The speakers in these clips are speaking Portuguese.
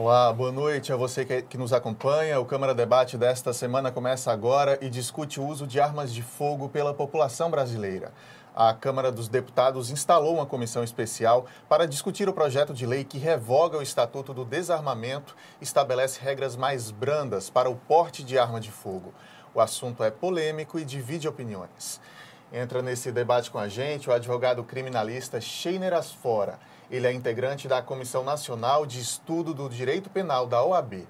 Olá, boa noite a você que, que, nos acompanha. O Câmara Debate desta semana começa agora e discute o uso de armas de fogo pela população brasileira. A Câmara dos Deputados instalou uma comissão especial para discutir o projeto de lei que revoga o Estatuto do Desarmamento e estabelece regras mais brandas para o porte de arma de fogo. O assunto é polêmico e divide opiniões. Entra nesse debate com a gente o advogado criminalista Sheiner Asfora. Ele é integrante da Comissão Nacional de Estudo do Direito Penal da OAB.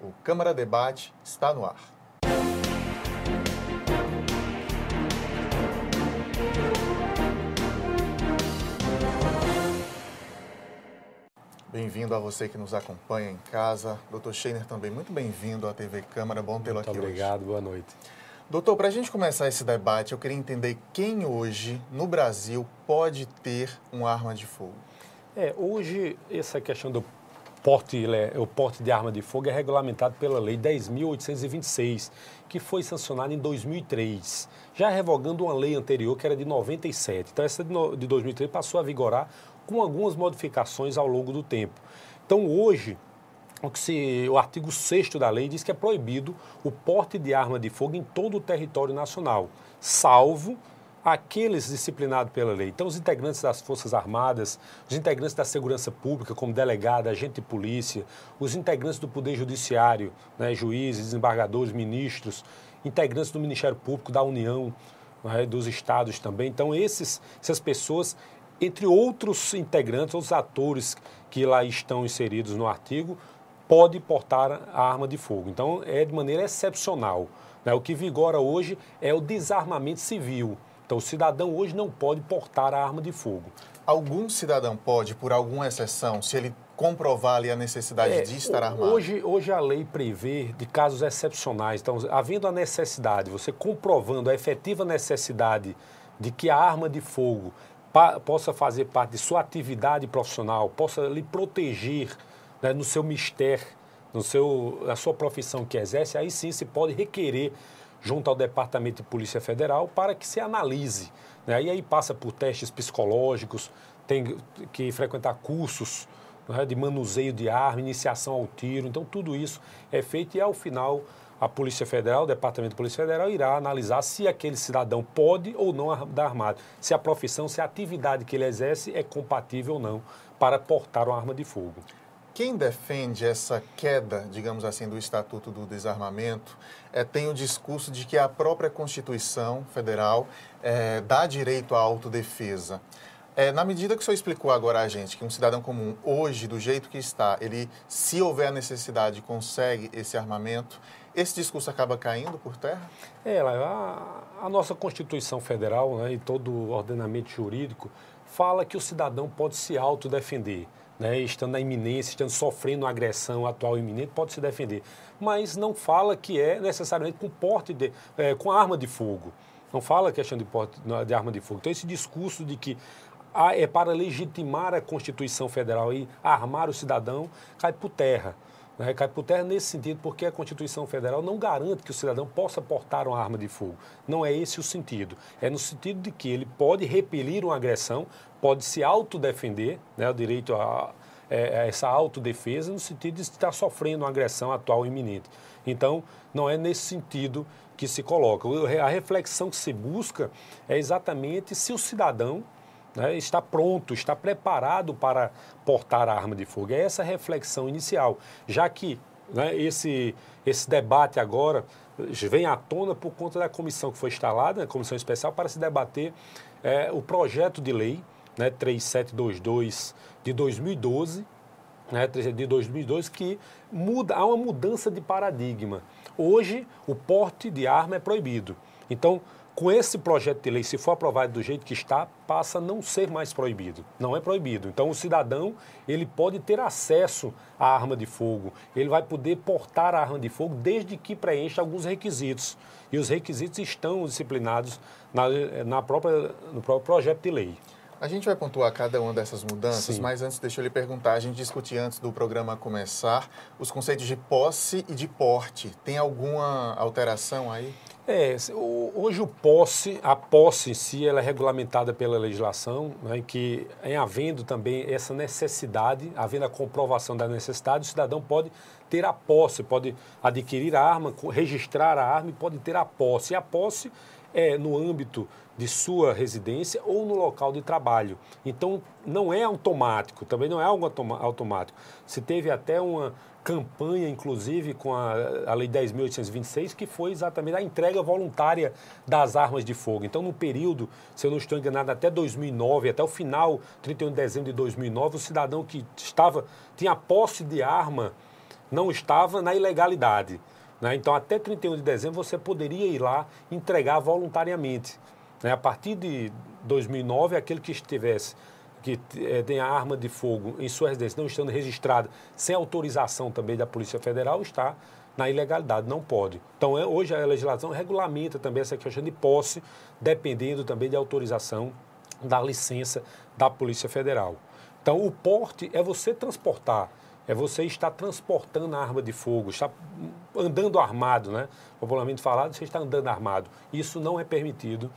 O Câmara Debate está no ar. Bem-vindo a você que nos acompanha em casa. Doutor Scheiner também, muito bem-vindo à TV Câmara. Bom tê-lo aqui obrigado, hoje. obrigado, boa noite. Doutor, para a gente começar esse debate, eu queria entender quem hoje, no Brasil, pode ter uma arma de fogo. É, hoje, essa questão do porte, é, o porte de arma de fogo é regulamentado pela Lei 10.826, que foi sancionada em 2003, já revogando uma lei anterior que era de 97. Então, essa de 2003 passou a vigorar com algumas modificações ao longo do tempo. Então, hoje, o, que se, o artigo 6 da lei diz que é proibido o porte de arma de fogo em todo o território nacional, salvo aqueles disciplinados pela lei. Então, os integrantes das Forças Armadas, os integrantes da Segurança Pública, como delegado, agente de polícia, os integrantes do Poder Judiciário, né, juízes, desembargadores, ministros, integrantes do Ministério Público, da União, né, dos estados também. Então, esses, essas pessoas, entre outros integrantes, outros atores que lá estão inseridos no artigo, pode portar a arma de fogo. Então, é de maneira excepcional. Né? O que vigora hoje é o desarmamento civil. Então, o cidadão hoje não pode portar a arma de fogo. Algum cidadão pode, por alguma exceção, se ele comprovar ali a necessidade é, de estar armado? Hoje, hoje a lei prevê de casos excepcionais. Então, havendo a necessidade, você comprovando a efetiva necessidade de que a arma de fogo possa fazer parte de sua atividade profissional, possa lhe proteger né, no seu mistério, no seu, na sua profissão que exerce, aí sim se pode requerer junto ao Departamento de Polícia Federal para que se analise. Né? E aí passa por testes psicológicos, tem que frequentar cursos né, de manuseio de arma, iniciação ao tiro. Então, tudo isso é feito e, ao final, a Polícia Federal, o Departamento de Polícia Federal, irá analisar se aquele cidadão pode ou não dar armado, se a profissão, se a atividade que ele exerce é compatível ou não para portar uma arma de fogo. Quem defende essa queda, digamos assim, do Estatuto do Desarmamento é, tem o discurso de que a própria Constituição Federal é, dá direito à autodefesa. É, na medida que o senhor explicou agora a gente que um cidadão comum, hoje, do jeito que está, ele, se houver necessidade, consegue esse armamento, esse discurso acaba caindo por terra? É, a, a nossa Constituição Federal né, e todo o ordenamento jurídico fala que o cidadão pode se autodefender. defender né, estando na iminência, estando sofrendo uma agressão atual iminente, pode se defender. Mas não fala que é necessariamente com porte de, é, com arma de fogo. Não fala questão de porte de arma de fogo. Então esse discurso de que ah, é para legitimar a Constituição Federal e armar o cidadão cai por terra né, cai por terra é nesse sentido, porque a Constituição Federal não garante que o cidadão possa portar uma arma de fogo. Não é esse o sentido. É no sentido de que ele pode repelir uma agressão, pode se autodefender, né, o direito a, é, essa autodefesa no sentido de estar sofrendo uma agressão atual iminente. Então, não é nesse sentido que se coloca. A reflexão que se busca é exatamente se o cidadão né, está pronto, está preparado para portar a arma de fogo. É essa reflexão inicial, já que né, esse, esse debate agora vem à tona por conta da comissão que foi instalada, a comissão especial, para se debater é, o projeto de lei né, 3722 de 2012, né, de 2002, que muda, há uma mudança de paradigma. Hoje, o porte de arma é proibido. Então, com esse projeto de lei, se for aprovado do jeito que está, passa a não ser mais proibido. Não é proibido. Então, o cidadão ele pode ter acesso à arma de fogo. Ele vai poder portar a arma de fogo desde que preencha alguns requisitos. E os requisitos estão disciplinados na, na própria, no próprio projeto de lei. A gente vai pontuar cada uma dessas mudanças, Sim. mas antes deixa eu lhe perguntar, a gente discutia antes do programa começar os conceitos de posse e de porte. Tem alguma alteração aí? É, hoje o posse, a posse em si, ela é regulamentada pela legislação, né, em que, em havendo também essa necessidade, havendo a comprovação da necessidade, o cidadão pode ter a posse, pode adquirir a arma, registrar a arma e pode ter a posse. E a posse é no âmbito de sua residência ou no local de trabalho. Então, não é automático, também não é algo automático. Se teve até uma campanha, inclusive, com a, a Lei 10.826, que foi exatamente a entrega voluntária das armas de fogo. Então, no período, se eu não estou enganado, até 2009, até o final, 31 de dezembro de 2009, o cidadão que estava, tinha posse de arma, não estava na ilegalidade. Né? Então, até 31 de dezembro, você poderia ir lá entregar voluntariamente. Né? A partir de 2009, aquele que estivesse que é, tem a arma de fogo em sua residência não estando registrada, sem autorização também da Polícia Federal, está na ilegalidade, não pode. Então, é, hoje a legislação regulamenta também essa questão de posse, dependendo também de autorização da licença da Polícia Federal. Então, o porte é você transportar, é você estar transportando a arma de fogo, está andando armado, né? Popularmente falado, você está andando armado. Isso não é permitido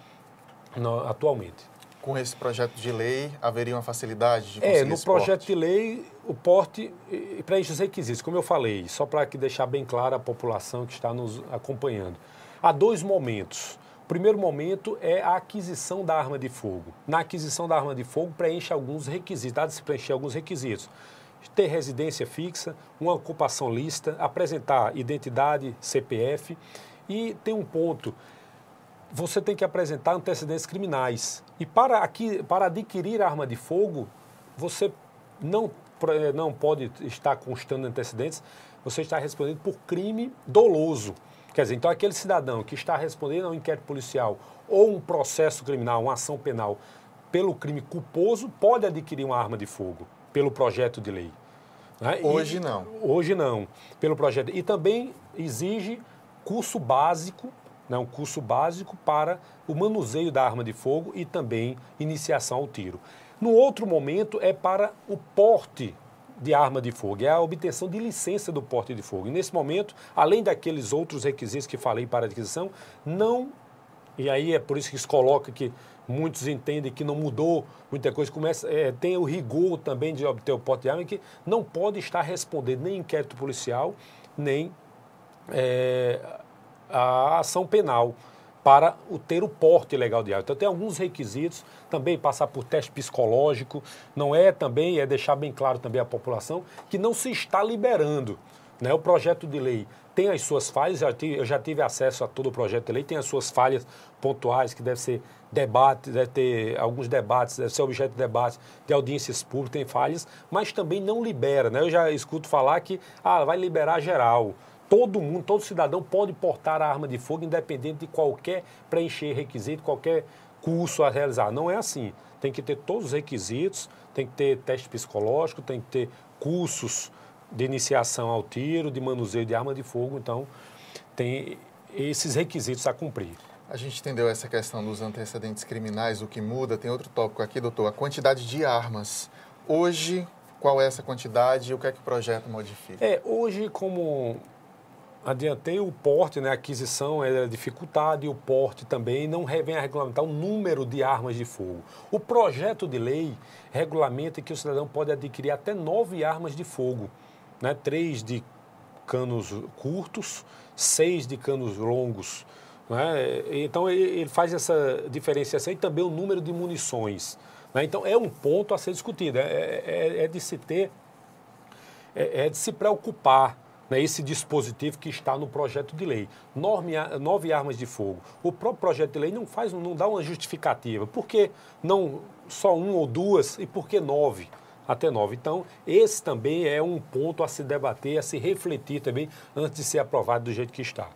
no, atualmente com esse projeto de lei haveria uma facilidade de é, conseguir É, no projeto porte? de lei, o porte preenche os requisitos, como eu falei, só para que deixar bem claro a população que está nos acompanhando. Há dois momentos. O primeiro momento é a aquisição da arma de fogo. Na aquisição da arma de fogo, preenche alguns requisitos, dá de se preencher alguns requisitos. Ter residência fixa, uma ocupação lista, apresentar identidade, CPF. E tem um ponto você tem que apresentar antecedentes criminais. E para, aqui, para adquirir arma de fogo, você não, não pode estar constando antecedentes, você está respondendo por crime doloso. Quer dizer, então aquele cidadão que está respondendo a um inquérito policial ou um processo criminal, uma ação penal pelo crime culposo, pode adquirir uma arma de fogo pelo projeto de lei. Né? Hoje e, não. Hoje não, pelo projeto. E também exige curso básico né, um curso básico para o manuseio da arma de fogo e também iniciação ao tiro. No outro momento é para o porte de arma de fogo, é a obtenção de licença do porte de fogo. E nesse momento, além daqueles outros requisitos que falei para adquisição, não e aí é por isso que se coloca que muitos entendem que não mudou muita coisa, começa, é, tem o rigor também de obter o porte de arma, que não pode estar respondendo nem inquérito policial, nem é, a ação penal para o ter o porte legal de arma. Então tem alguns requisitos, também passar por teste psicológico, não é também, é deixar bem claro também à população que não se está liberando. Né? O projeto de lei tem as suas falhas, eu já tive acesso a todo o projeto de lei, tem as suas falhas pontuais, que deve ser debate, deve ter alguns debates, deve ser objeto de debate, de audiências públicas, tem falhas, mas também não libera. Né? Eu já escuto falar que ah, vai liberar geral todo mundo, todo cidadão pode portar a arma de fogo, independente de qualquer preencher requisito, qualquer curso a realizar. Não é assim. Tem que ter todos os requisitos, tem que ter teste psicológico, tem que ter cursos de iniciação ao tiro, de manuseio de arma de fogo. Então, tem esses requisitos a cumprir. A gente entendeu essa questão dos antecedentes criminais, o que muda. Tem outro tópico aqui, doutor, a quantidade de armas. Hoje, qual é essa quantidade e o que é que o projeto modifica? É, hoje, como Adiantei o porte, né? a aquisição era é dificultada e o porte também não vem a regulamentar o número de armas de fogo. O projeto de lei regulamenta que o cidadão pode adquirir até nove armas de fogo, né? três de canos curtos, seis de canos longos. Né? Então ele faz essa diferenciação e também o número de munições. Né? Então é um ponto a ser discutido, é, é, é, é de se ter, é, é de se preocupar né, esse dispositivo que está no projeto de lei. nove armas de fogo. O próprio projeto de lei não faz, não dá uma justificativa. Por que não só um ou duas e por que nove? Até nove. Então, esse também é um ponto a se debater, a se refletir também antes de ser aprovado do jeito que está.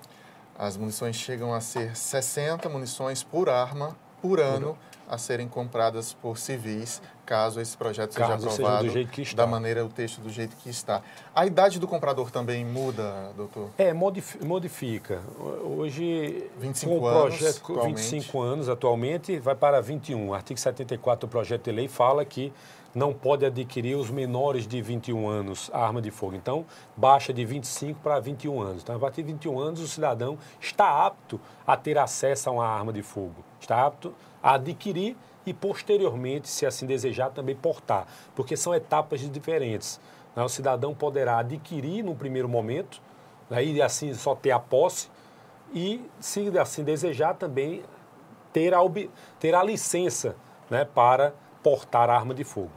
As munições chegam a ser 60 munições por arma por ano a serem compradas por civis, caso esse projeto caso seja aprovado seja da maneira, o texto do jeito que está. A idade do comprador também muda, doutor? É, modifica. Hoje, 25 com o projeto, anos, atualmente. 25 anos atualmente, vai para 21. O artigo 74 do projeto de lei fala que não pode adquirir os menores de 21 anos arma de fogo. Então, baixa de 25 para 21 anos. Então, a partir de 21 anos, o cidadão está apto a ter acesso a uma arma de fogo. Está apto adquirir e posteriormente, se assim desejar, também portar, porque são etapas diferentes. Né? O cidadão poderá adquirir num primeiro momento, aí né? e assim só ter a posse, e se assim desejar também ter a, ter a licença né, para portar a arma de fogo.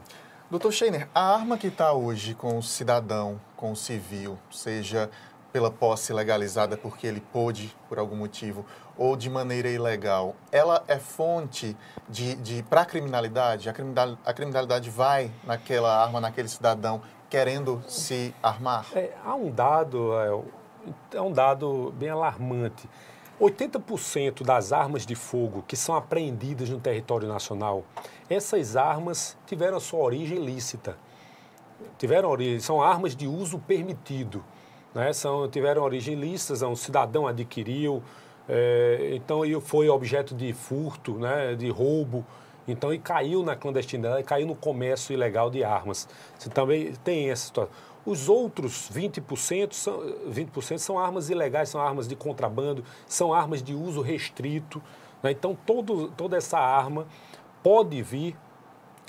Doutor Scheiner, a arma que está hoje com o cidadão, com o civil, seja pela posse legalizada porque ele pôde, por algum motivo, ou de maneira ilegal, ela é fonte de, de para a criminalidade? A criminalidade vai naquela arma, naquele cidadão querendo se armar? É, há um dado, é, é um dado bem alarmante. 80% das armas de fogo que são apreendidas no território nacional, essas armas tiveram sua origem lícita. Tiveram origem, são armas de uso permitido né? São, tiveram origem listas é um cidadão adquiriu, é, então foi objeto de furto, né? de roubo. Então, e caiu na clandestinidade, caiu no comércio ilegal de armas. Você também tem essa situação. Os outros 20% são, 20 são armas ilegais, são armas de contrabando, são armas de uso restrito. Né? Então, todo, toda essa arma pode vir,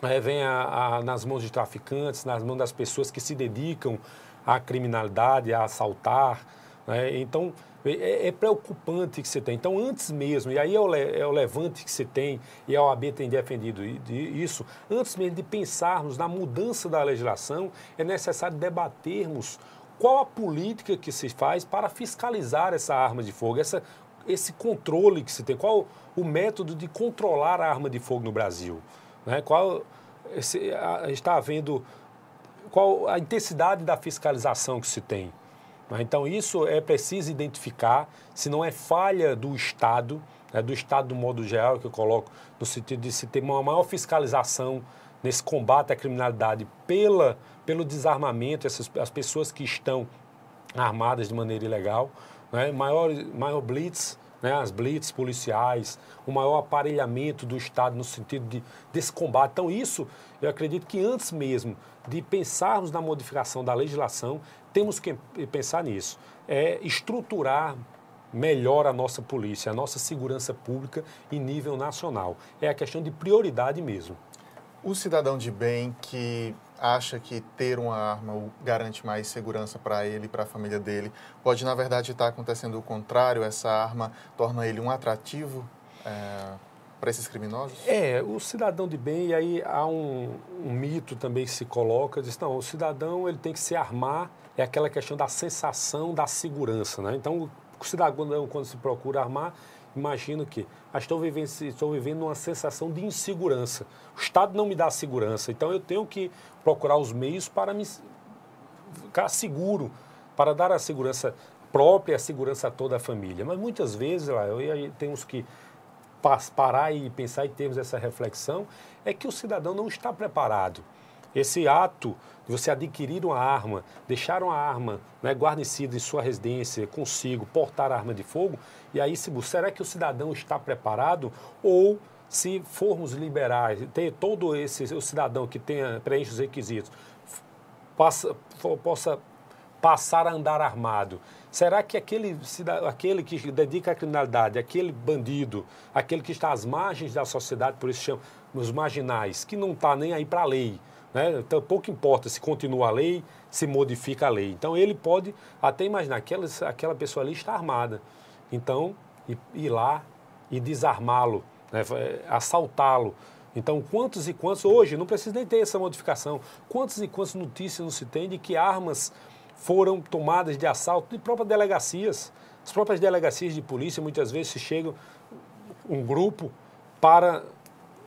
é, vem a, a, nas mãos de traficantes, nas mãos das pessoas que se dedicam à criminalidade, a assaltar. Né? Então, é, é, é, preocupante que você tem. Então, antes mesmo, e aí é o, é o levante que você tem, e a OAB tem defendido isso, antes mesmo de pensarmos na mudança da legislação, é necessário debatermos qual a política que se faz para fiscalizar essa arma de fogo, essa, esse controle que se tem, qual o método de controlar a arma de fogo no Brasil. Né? Qual, esse, a, está havendo qual a intensidade da fiscalização que se tem. Né? Então, isso é preciso identificar, se não é falha do Estado, né, do Estado do modo geral, que eu coloco, no sentido de se ter uma maior fiscalização nesse combate à criminalidade pela, pelo desarmamento, essas, as pessoas que estão armadas de maneira ilegal, né, maior, maior blitz, né, as blitz policiais, o maior aparelhamento do Estado no sentido de, desse combate. Então, isso, eu acredito que antes mesmo de pensarmos na modificação da legislação, temos que pensar nisso. É estruturar melhor a nossa polícia, a nossa segurança pública em nível nacional. É a questão de prioridade mesmo. O cidadão de bem que acha que ter uma arma garante mais segurança para ele e para a família dele, pode na verdade estar tá acontecendo o contrário, essa arma torna ele um atrativo é, eh, para esses criminosos? É, o cidadão de bem, e aí há um, um mito também que se coloca, diz, não, o cidadão ele tem que se armar, é aquela questão da sensação da segurança, né? Então, o cidadão, quando se procura armar, imagino que ah, estou, vivendo, estou vivendo uma sensação de insegurança. O Estado não me dá segurança, então eu tenho que procurar os meios para me ficar seguro, para dar a segurança própria, a segurança a toda a família. Mas muitas vezes, lá, eu temos que parar e pensar e termos essa reflexão, é que o cidadão não está preparado. Esse ato de você adquirir uma arma, deixar uma arma né, guarnecida em sua residência, consigo, portar arma de fogo, e aí se será que o cidadão está preparado ou se formos liberais, ter todo esse o cidadão que tenha preenche os requisitos, passa, possa passar a andar armado. Será que aquele, aquele que dedica à criminalidade, aquele bandido, aquele que está às margens da sociedade, por isso chamam os marginais, que não está nem aí para a lei, né? Então, pouco importa se continua a lei, se modifica a lei. Então, ele pode até imaginar que aquela, aquela pessoa ali está armada. Então, ir, lá e desarmá-lo, né? Eh, assaltá-lo. Então, quantos e quantos, hoje, não precisa nem ter essa modificação, quantos e quantas notícias não se tem de que armas foram tomadas de assalto de próprias delegacias. As próprias delegacias de polícia muitas vezes se chegam um grupo para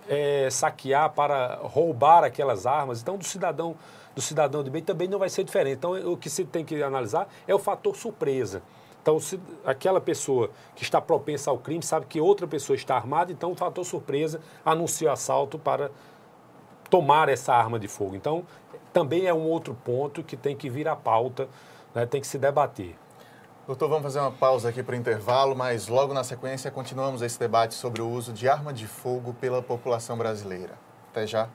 é, saquear, para roubar aquelas armas. Então, do cidadão do cidadão de bem também não vai ser diferente. Então, o que se tem que analisar é o fator surpresa. Então, se aquela pessoa que está propensa ao crime sabe que outra pessoa está armada, então o fator surpresa anuncia o assalto para tomar essa arma de fogo. Então, também é um outro ponto que tem que vir à pauta, né, tem que se debater. Doutor, vamos fazer uma pausa aqui para o intervalo, mas logo na sequência continuamos esse debate sobre o uso de arma de fogo pela população brasileira. Até já.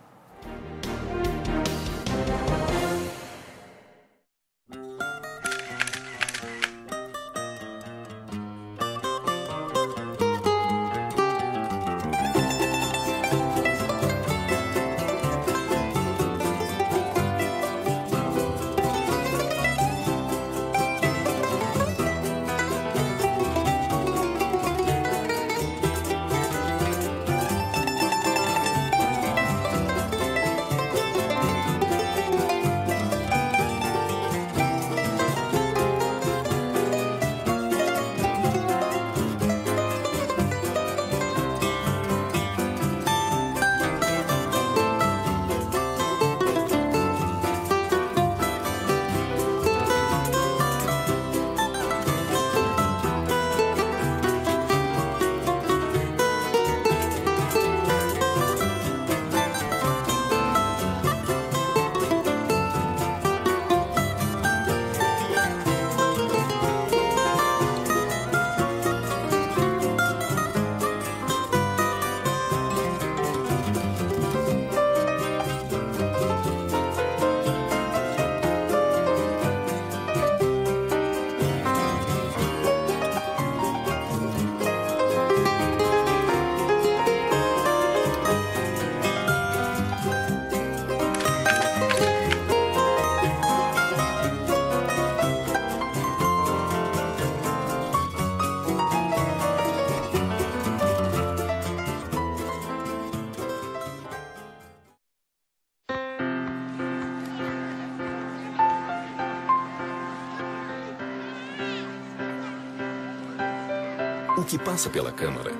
que passa pela Câmara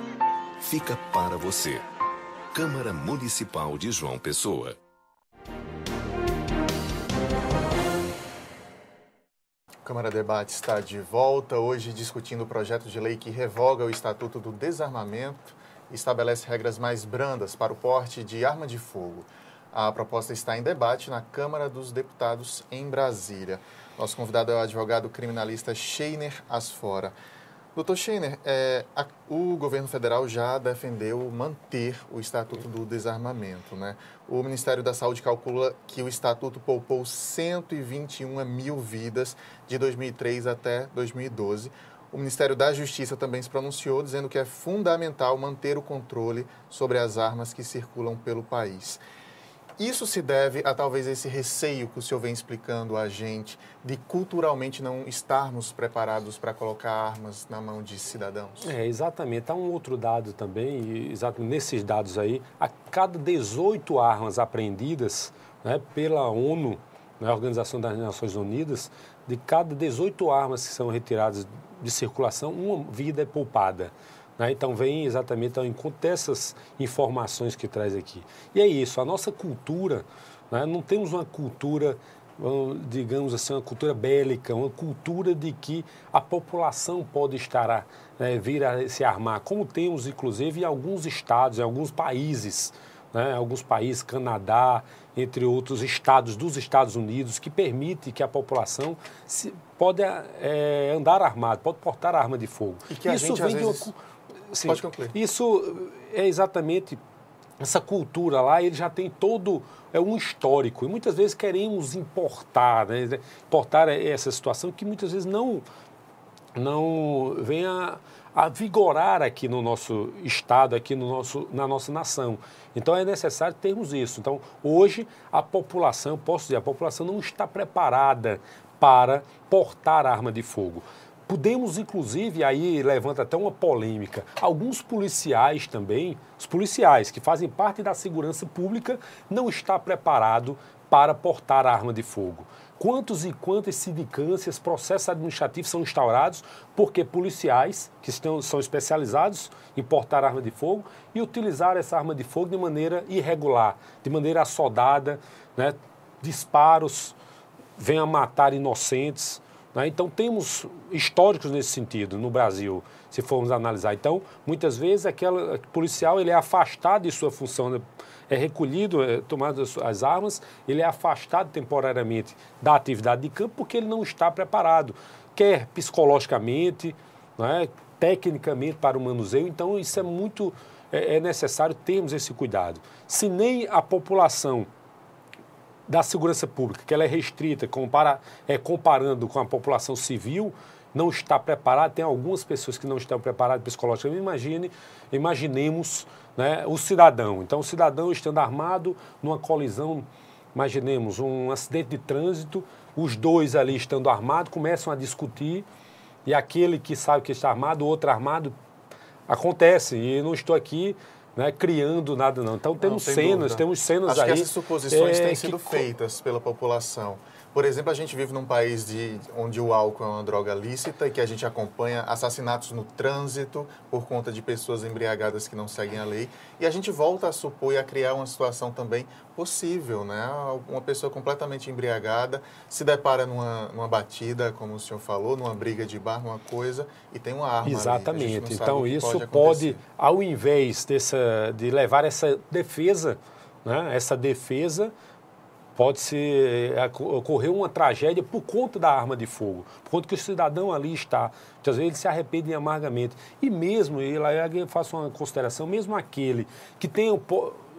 fica para você. Câmara Municipal de João Pessoa. Câmara Debate está de volta, hoje discutindo o projeto de lei que revoga o Estatuto do Desarmamento e estabelece regras mais brandas para o porte de arma de fogo. A proposta está em debate na Câmara dos Deputados em Brasília. Nosso convidado é o advogado criminalista Sheiner Asfora. Doutor Schener, é, a, o governo federal já defendeu manter o Estatuto do Desarmamento. Né? O Ministério da Saúde calcula que o Estatuto poupou 121 mil vidas de 2003 até 2012. O Ministério da Justiça também se pronunciou, dizendo que é fundamental manter o controle sobre as armas que circulam pelo país. Isso se deve a talvez esse receio que o senhor vem explicando a gente de culturalmente não estarmos preparados para colocar armas na mão de cidadãos? É, exatamente. Há um outro dado também, exatamente nesses dados aí, a cada 18 armas apreendidas né, pela ONU, né, Organização das Nações Unidas, de cada 18 armas que são retiradas de circulação, uma vida é poupada. Né? Então, vem exatamente ao então, encontro dessas informações que traz aqui. E é isso, a nossa cultura, né? não temos uma cultura digamos assim, uma cultura bélica, uma cultura de que a população pode estar né, vir a se armar, como temos inclusive em alguns estados, em alguns países, né, alguns países, Canadá, entre outros estados dos Estados Unidos, que permite que a população se, pode é, andar armada, pode portar arma de fogo. E que Isso gente, vem às de uma Sim, Pode concluir. Isso é exatamente essa cultura lá, ele já tem todo é um histórico. E muitas vezes queremos importar, né? importar essa situação que muitas vezes não não venha a vigorar aqui no nosso estado, aqui no nosso, na nossa nação. Então é necessário termos isso. Então hoje a população, posso dizer, a população não está preparada para portar arma de fogo. Podemos, inclusive, aí levanta até uma polêmica. Alguns policiais também, os policiais que fazem parte da segurança pública, não está preparado para portar arma de fogo. Quantos e quantas sindicâncias, processos administrativos são instaurados porque policiais que estão, são especializados em portar arma de fogo e utilizar essa arma de fogo de maneira irregular, de maneira assodada, né? disparos, vêm a matar inocentes. Né? Então, temos históricos nesse sentido no Brasil, se formos analisar. Então, muitas vezes, aquele policial ele é afastado de sua função, né? é recolhido, é tomado as armas, ele é afastado temporariamente da atividade de campo porque ele não está preparado, quer psicologicamente, né, tecnicamente para o manuseio. Então, isso é muito é, é necessário termos esse cuidado. Se nem a população da segurança pública, que ela é restrita, compara, é, comparando com a população civil, não está preparada, tem algumas pessoas que não estão preparadas psicologicamente. Imagine, imaginemos né, o cidadão. Então, o cidadão estando armado numa colisão, imaginemos um acidente de trânsito, os dois ali estando armados começam a discutir e aquele que sabe que está armado, o outro armado, acontece. E não estou aqui né, criando nada não. Então temos não, cenas, dúvida. temos cenas Acho aí. Acho que essas suposições é, têm sido que... feitas pela população. Por exemplo, a gente vive num país de, onde o álcool é uma droga lícita e que a gente acompanha assassinatos no trânsito por conta de pessoas embriagadas que não seguem a lei. E a gente volta a supor e a criar uma situação também possível, né? Uma pessoa completamente embriagada se depara numa, numa batida, como o senhor falou, numa briga de bar, numa coisa, e tem uma arma. Exatamente. Então, isso pode, pode, ao invés dessa, de levar essa defesa, né? essa defesa pode se é, é, ocorrer uma tragédia por conta da arma de fogo, por conta que o cidadão ali está, Muitas às vezes ele se arrepende amargamente. E mesmo, ele, lá eu faço uma consideração, mesmo aquele que tem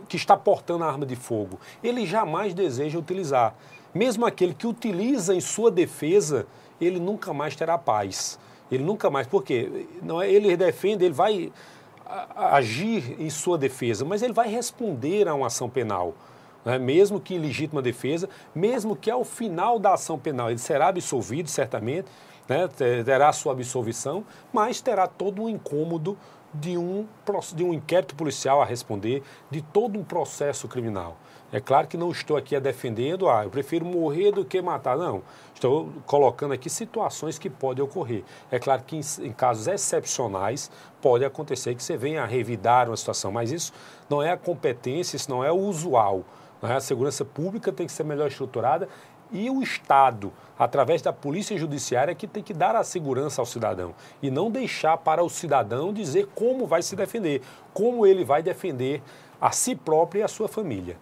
que está portando a arma de fogo, ele jamais deseja utilizar. Mesmo aquele que utiliza em sua defesa, ele nunca mais terá paz. Ele nunca mais, porque não é ele defende, ele vai agir em sua defesa, mas ele vai responder a uma ação penal né, mesmo que legítima defesa, mesmo que ao final da ação penal ele será absolvido, certamente, né, terá sua absolvição, mas terá todo o um incômodo de um, de um inquérito policial a responder, de todo um processo criminal. É claro que não estou aqui a defendendo, ah, eu prefiro morrer do que matar. Não, estou colocando aqui situações que podem ocorrer. É claro que em, em casos excepcionais pode acontecer que você venha a revidar uma situação, mas isso não é a competência, isso não é o usual. Né? A segurança pública tem que ser melhor estruturada e o Estado, através da polícia judiciária, é que tem que dar a segurança ao cidadão e não deixar para o cidadão dizer como vai se defender, como ele vai defender a si próprio e a sua família.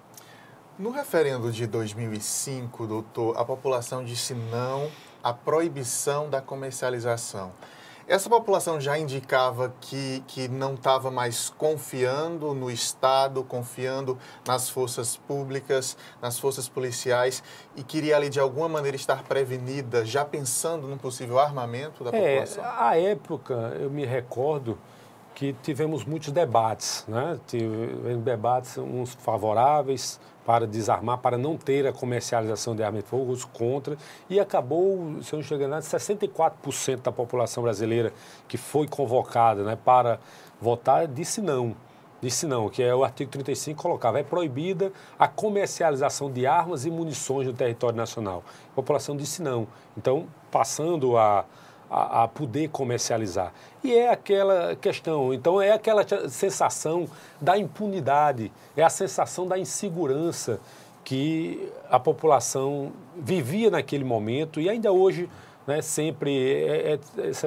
No referendo de 2005, doutor, a população disse não à proibição da comercialização. Essa população já indicava que, que não estava mais confiando no Estado, confiando nas forças públicas, nas forças policiais e queria ali de alguma maneira estar prevenida, já pensando no possível armamento da é, população? É, à época, eu me recordo que tivemos muitos debates, né? Tivemos debates, uns favoráveis, para desarmar, para não ter a comercialização de armas de fogo, contra, e acabou, se eu não estou enganado, 64% da população brasileira que foi convocada né, para votar disse não. Disse não, que é o artigo 35 colocava, é proibida a comercialização de armas e munições no território nacional. A população disse não. Então, passando a, a, a, poder comercializar. E é aquela questão, então é aquela sensação da impunidade, é a sensação da insegurança que a população vivia naquele momento e ainda hoje. Né, sempre é, é,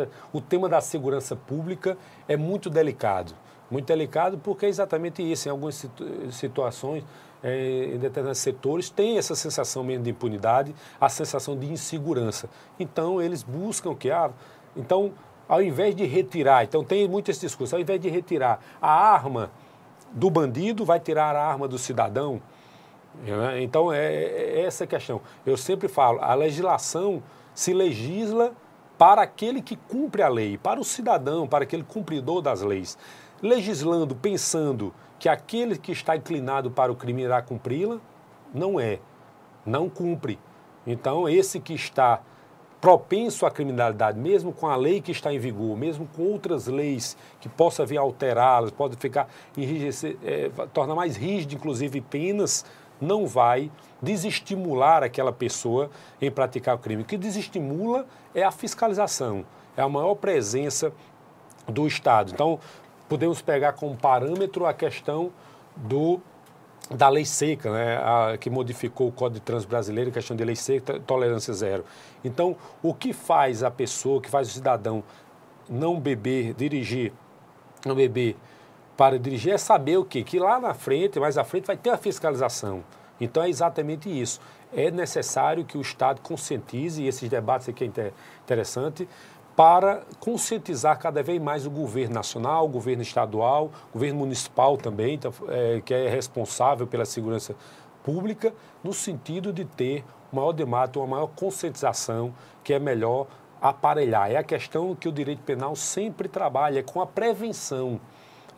é o tema da segurança pública é muito delicado muito delicado, porque é exatamente isso. Em algumas situações, é, em determinados setores, tem essa sensação mesmo de impunidade, a sensação de insegurança. Então, eles buscam que. Ah, então, ao invés de retirar, então tem muito esse discurso, ao invés de retirar a arma do bandido, vai tirar a arma do cidadão. Né? Então, é, é essa a questão. Eu sempre falo, a legislação se legisla para aquele que cumpre a lei, para o cidadão, para aquele cumpridor das leis. Legislando, pensando que aquele que está inclinado para o crime irá cumpri-la? Não é. Não cumpre. Então, esse que está propenso à criminalidade, mesmo com a lei que está em vigor, mesmo com outras leis que possa vir alterá-las, pode ficar enrijecer, é, tornar mais rígido, inclusive penas, não vai desestimular aquela pessoa em praticar o crime. O que desestimula é a fiscalização, é a maior presença do Estado. Então, podemos pegar como parâmetro a questão do da lei seca, né, a, que modificou o Código de Trânsito Brasileiro, questão de lei seca, tolerância zero. Então, o que faz a pessoa, o que faz o cidadão não beber, dirigir, não beber para dirigir é saber o quê? Que lá na frente, mais à frente, vai ter a fiscalização. Então, é exatamente isso. É necessário que o Estado conscientize, e esses debates aqui é interessante, para conscientizar cada vez mais o governo nacional, o governo estadual, o governo municipal também, então, é, que é responsável pela segurança pública, no sentido de ter maior debate, uma maior conscientização, que é melhor aparelhar. É a questão que o direito penal sempre trabalha, é com a prevenção,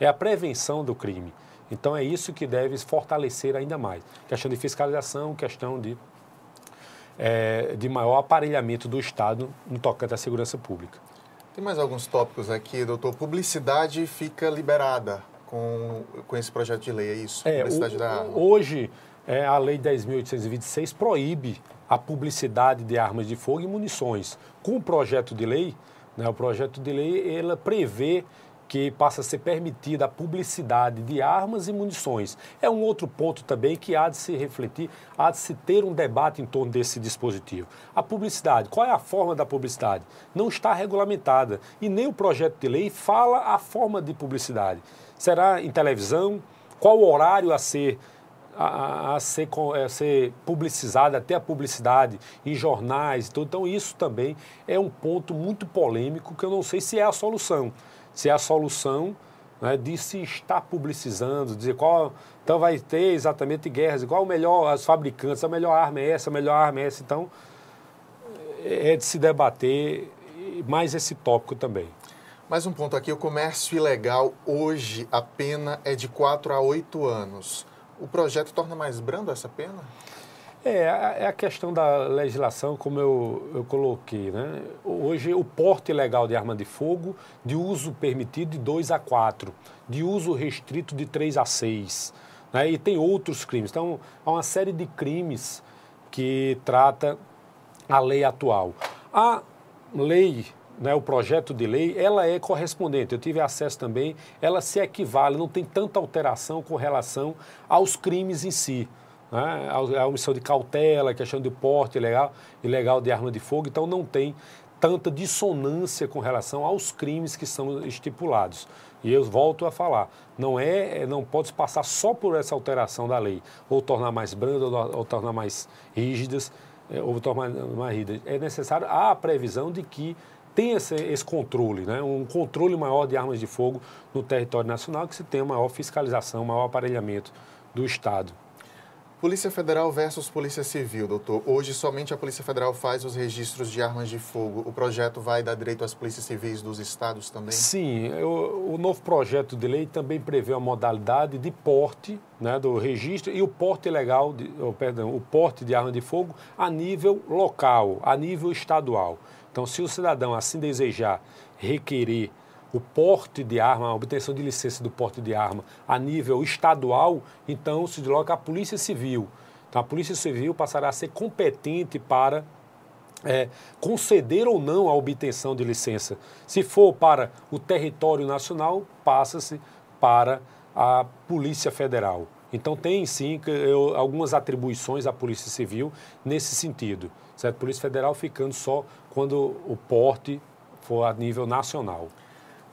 é a prevenção do crime. Então é isso que deve fortalecer ainda mais. Questão de fiscalização, questão de é, de maior aparelhamento do Estado no tocante à segurança pública. Tem mais alguns tópicos aqui, doutor. Publicidade fica liberada com, com esse projeto de lei, é isso? É, Publicidade o, da arma. Hoje, é, a Lei 10.826 proíbe a publicidade de armas de fogo e munições. Com o projeto de lei, né, o projeto de lei ela prevê que passa a ser permitida a publicidade de armas e munições. É um outro ponto também que há de se refletir, há de se ter um debate em torno desse dispositivo. A publicidade, qual é a forma da publicidade? Não está regulamentada e nem o projeto de lei fala a forma de publicidade. Será em televisão? Qual o horário a ser a, a, ser, a ser publicizada, até a publicidade em jornais. Então, então, isso também é um ponto muito polêmico que eu não sei se é a solução se é a solução né, de se estar publicizando, dizer qual. Então vai ter exatamente guerras, qual o melhor, as fabricantes, a melhor arma é essa, a melhor arma é essa. Então é de se debater mais esse tópico também. Mais um ponto aqui: o comércio ilegal hoje a pena é de 4 a 8 anos. O projeto torna mais brando essa pena? É, é, é a questão da legislação, como eu, eu coloquei. Né? Hoje, o porte legal de arma de fogo, de uso permitido de 2 a 4, de uso restrito de 3 a 6. Né? E tem outros crimes. Então, há uma série de crimes que trata a lei atual. A lei né, o projeto de lei, ela é correspondente. Eu tive acesso também, ela se equivale, não tem tanta alteração com relação aos crimes em si né? a, a omissão de cautela, a questão do porte ilegal, ilegal de arma de fogo, então não tem tanta dissonância com relação aos crimes que são estipulados. E eu volto a falar, não é, é não pode passar só por essa alteração da lei, ou tornar mais branda, ou, ou tornar mais rígidas, é, ou tornar mais rígidas. É necessário a previsão de que tem esse, esse, controle, né? um controle maior de armas de fogo no território nacional, que se tenha maior fiscalização, maior aparelhamento do Estado. Polícia Federal versus Polícia Civil, doutor. Hoje somente a Polícia Federal faz os registros de armas de fogo. O projeto vai dar direito às polícias civis dos estados também? Sim, o, o novo projeto de lei também prevê a modalidade de porte, né, do registro e o porte legal, de, oh, perdão, o porte de arma de fogo a nível local, a nível estadual. Então, se o cidadão assim desejar requerer o porte de arma, a obtenção de licença do porte de arma a nível estadual, então se desloca a Polícia Civil. Então, a Polícia Civil passará a ser competente para é, conceder ou não a obtenção de licença. Se for para o território nacional, passa-se para a Polícia Federal. Então, tem sim eu, algumas atribuições à Polícia Civil nesse sentido. Certo? Polícia Federal ficando só quando o porte for a nível nacional.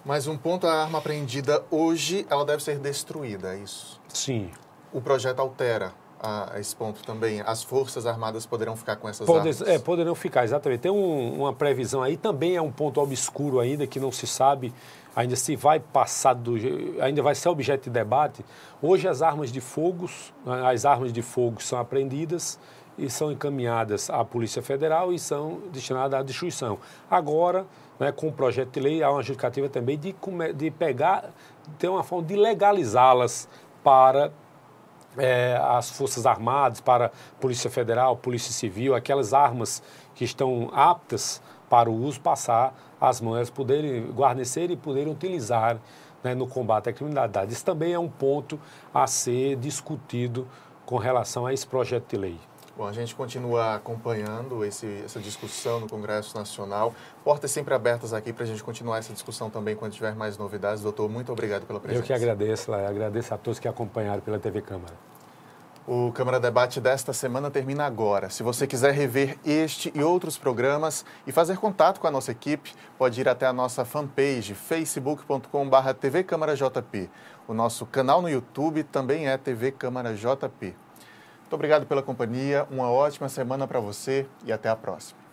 Mas um ponto, a arma apreendida hoje, ela deve ser destruída, é isso? Sim. O projeto altera a esse ponto também? As Forças Armadas poderão ficar com essas Pode, armas? É, poderão ficar, exatamente. Tem um, uma previsão aí, também é um ponto obscuro ainda, que não se sabe ainda se vai passar do... ainda vai ser objeto de debate. Hoje as armas de fogo, as armas de fogo são apreendidas e são encaminhadas à Polícia Federal e são destinadas à destruição. Agora, né, com o projeto de lei, há uma justificativa também de, de pegar, ter uma forma de legalizá-las para é, as Forças Armadas, para a Polícia Federal, Polícia Civil, aquelas armas que estão aptas para o uso, passar às mães, poderem guarnecer e poderem utilizar né, no combate à criminalidade. Isso também é um ponto a ser discutido com relação a esse projeto de lei. Bom, a gente continua acompanhando esse, essa discussão no Congresso Nacional. Portas sempre abertas aqui para a gente continuar essa discussão também quando tiver mais novidades. Doutor, muito obrigado pela presença. Eu que agradeço, Laia. Agradeço a todos que acompanharam pela TV Câmara. O Câmara Debate desta semana termina agora. Se você quiser rever este e outros programas e fazer contato com a nossa equipe, pode ir até a nossa fanpage facebook.com.br TV Câmara JP. O nosso canal no YouTube também é TV Câmara JP. Muito obrigado pela companhia, uma ótima semana para você e até a próxima.